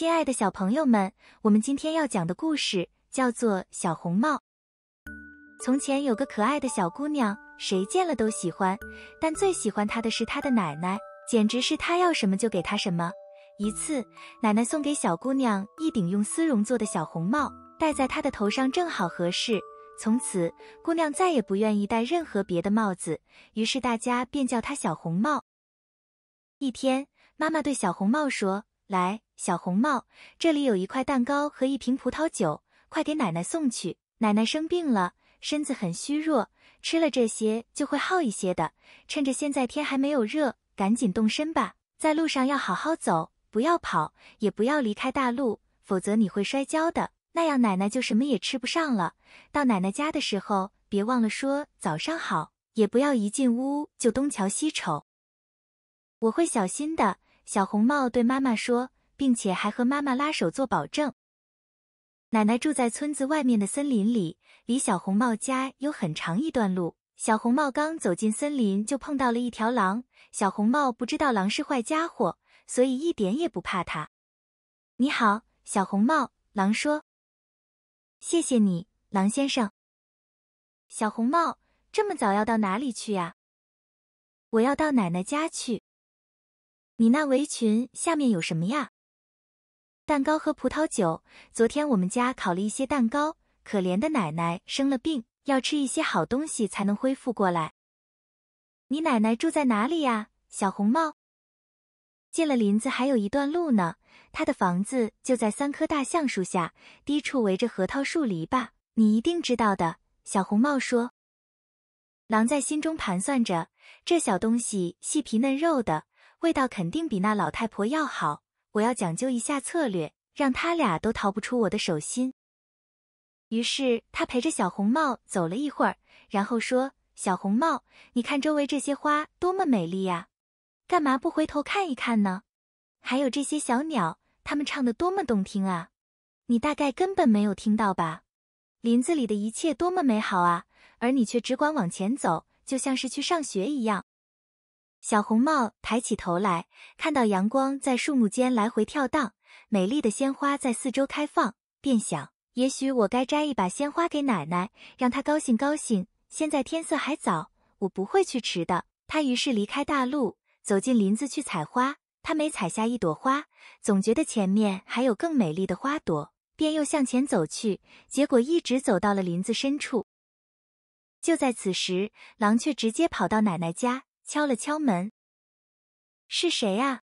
亲爱的小朋友们，我们今天要讲的故事叫做《小红帽》。从前有个可爱的小姑娘，谁见了都喜欢，但最喜欢她的是她的奶奶，简直是她要什么就给她什么。一次，奶奶送给小姑娘一顶用丝绒做的小红帽，戴在她的头上正好合适。从此，姑娘再也不愿意戴任何别的帽子，于是大家便叫她小红帽。一天，妈妈对小红帽说：“来。”小红帽，这里有一块蛋糕和一瓶葡萄酒，快给奶奶送去。奶奶生病了，身子很虚弱，吃了这些就会好一些的。趁着现在天还没有热，赶紧动身吧。在路上要好好走，不要跑，也不要离开大路，否则你会摔跤的。那样奶奶就什么也吃不上了。到奶奶家的时候，别忘了说早上好，也不要一进屋就东瞧西瞅。我会小心的。小红帽对妈妈说。并且还和妈妈拉手做保证。奶奶住在村子外面的森林里，离小红帽家有很长一段路。小红帽刚走进森林，就碰到了一条狼。小红帽不知道狼是坏家伙，所以一点也不怕它。你好，小红帽。狼说：“谢谢你，狼先生。”小红帽这么早要到哪里去呀？我要到奶奶家去。你那围裙下面有什么呀？蛋糕和葡萄酒。昨天我们家烤了一些蛋糕。可怜的奶奶生了病，要吃一些好东西才能恢复过来。你奶奶住在哪里呀，小红帽？进了林子还有一段路呢。她的房子就在三棵大橡树下，低处围着核桃树篱笆。你一定知道的，小红帽说。狼在心中盘算着，这小东西细皮嫩肉的，味道肯定比那老太婆要好。我要讲究一下策略，让他俩都逃不出我的手心。于是他陪着小红帽走了一会儿，然后说：“小红帽，你看周围这些花多么美丽呀，干嘛不回头看一看呢？还有这些小鸟，它们唱的多么动听啊，你大概根本没有听到吧？林子里的一切多么美好啊，而你却只管往前走，就像是去上学一样。”小红帽抬起头来，看到阳光在树木间来回跳荡，美丽的鲜花在四周开放，便想：也许我该摘一把鲜花给奶奶，让她高兴高兴。现在天色还早，我不会去迟的。他于是离开大路，走进林子去采花。他没采下一朵花，总觉得前面还有更美丽的花朵，便又向前走去。结果一直走到了林子深处。就在此时，狼却直接跑到奶奶家。敲了敲门，是谁呀？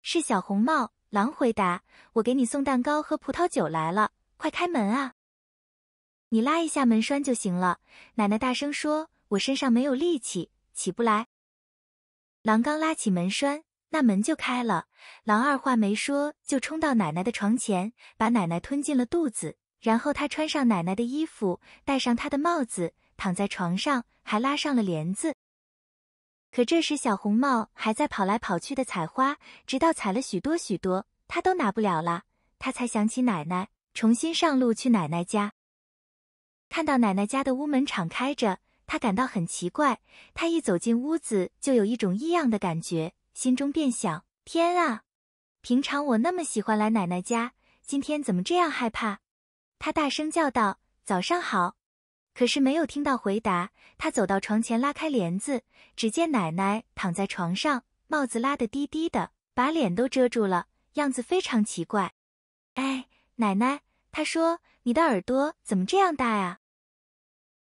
是小红帽。狼回答：“我给你送蛋糕和葡萄酒来了，快开门啊！你拉一下门栓就行了。”奶奶大声说：“我身上没有力气，起不来。”狼刚拉起门栓，那门就开了。狼二话没说，就冲到奶奶的床前，把奶奶吞进了肚子。然后他穿上奶奶的衣服，戴上她的帽子，躺在床上，还拉上了帘子。可这时，小红帽还在跑来跑去的采花，直到采了许多许多，她都拿不了了，她才想起奶奶，重新上路去奶奶家。看到奶奶家的屋门敞开着，她感到很奇怪。她一走进屋子，就有一种异样的感觉，心中便想：天啊，平常我那么喜欢来奶奶家，今天怎么这样害怕？她大声叫道：“早上好。”可是没有听到回答，他走到床前拉开帘子，只见奶奶躺在床上，帽子拉得低低的，把脸都遮住了，样子非常奇怪。哎，奶奶，他说：“你的耳朵怎么这样大呀？”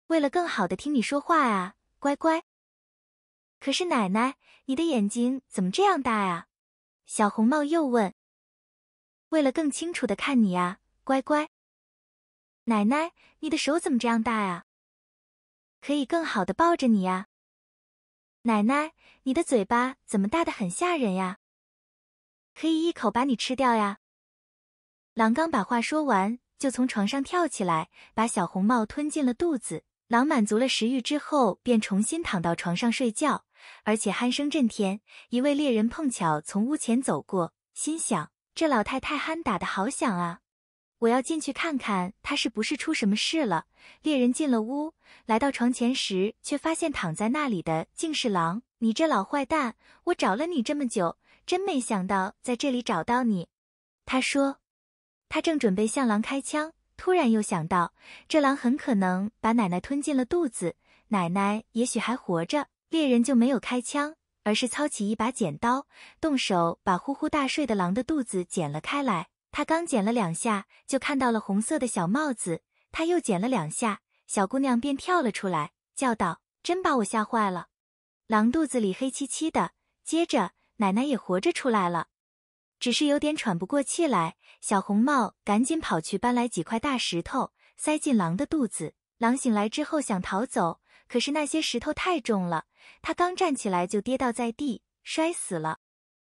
为了更好的听你说话啊，乖乖。可是奶奶，你的眼睛怎么这样大啊？”小红帽又问。“为了更清楚的看你啊，乖乖。”奶奶，你的手怎么这样大啊？可以更好的抱着你呀。奶奶，你的嘴巴怎么大的很吓人呀？可以一口把你吃掉呀。狼刚把话说完，就从床上跳起来，把小红帽吞进了肚子。狼满足了食欲之后，便重新躺到床上睡觉，而且鼾声震天。一位猎人碰巧从屋前走过，心想：这老太太鼾打的好响啊。我要进去看看他是不是出什么事了。猎人进了屋，来到床前时，却发现躺在那里的竟是狼。你这老坏蛋！我找了你这么久，真没想到在这里找到你。他说，他正准备向狼开枪，突然又想到这狼很可能把奶奶吞进了肚子，奶奶也许还活着。猎人就没有开枪，而是操起一把剪刀，动手把呼呼大睡的狼的肚子剪了开来。他刚剪了两下，就看到了红色的小帽子。他又剪了两下，小姑娘便跳了出来，叫道：“真把我吓坏了！”狼肚子里黑漆漆的。接着，奶奶也活着出来了，只是有点喘不过气来。小红帽赶紧跑去搬来几块大石头，塞进狼的肚子。狼醒来之后想逃走，可是那些石头太重了，他刚站起来就跌倒在地，摔死了。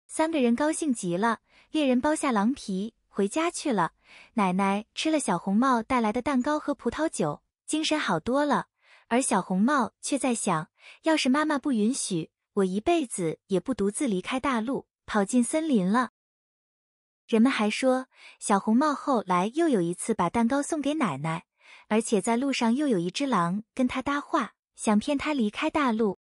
三个人高兴极了，猎人剥下狼皮。回家去了。奶奶吃了小红帽带来的蛋糕和葡萄酒，精神好多了。而小红帽却在想：要是妈妈不允许，我一辈子也不独自离开大陆，跑进森林了。人们还说，小红帽后来又有一次把蛋糕送给奶奶，而且在路上又有一只狼跟他搭话，想骗他离开大陆。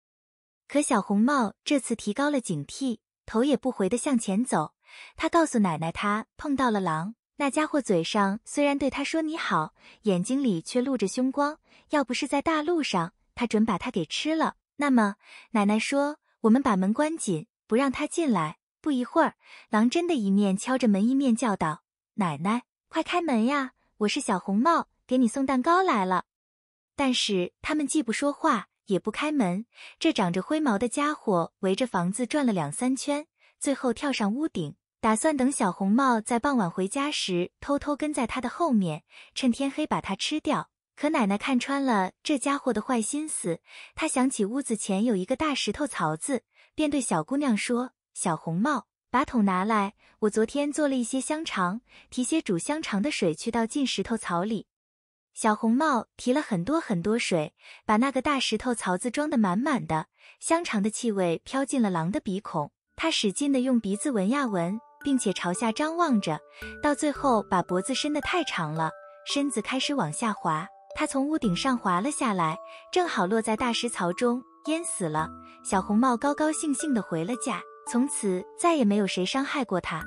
可小红帽这次提高了警惕，头也不回的向前走。他告诉奶奶，他碰到了狼。那家伙嘴上虽然对他说“你好”，眼睛里却露着凶光。要不是在大路上，他准把他给吃了。那么，奶奶说：“我们把门关紧，不让他进来。”不一会儿，狼真的一面敲着门，一面叫道：“奶奶，快开门呀！我是小红帽，给你送蛋糕来了。”但是他们既不说话，也不开门。这长着灰毛的家伙围着房子转了两三圈，最后跳上屋顶。打算等小红帽在傍晚回家时，偷偷跟在她的后面，趁天黑把它吃掉。可奶奶看穿了这家伙的坏心思，她想起屋子前有一个大石头槽子，便对小姑娘说：“小红帽，把桶拿来，我昨天做了一些香肠，提些煮香肠的水去倒进石头槽里。”小红帽提了很多很多水，把那个大石头槽子装得满满的。香肠的气味飘进了狼的鼻孔，它使劲地用鼻子闻呀闻。并且朝下张望着，到最后把脖子伸得太长了，身子开始往下滑。他从屋顶上滑了下来，正好落在大石槽中，淹死了。小红帽高高兴兴的回了家，从此再也没有谁伤害过他。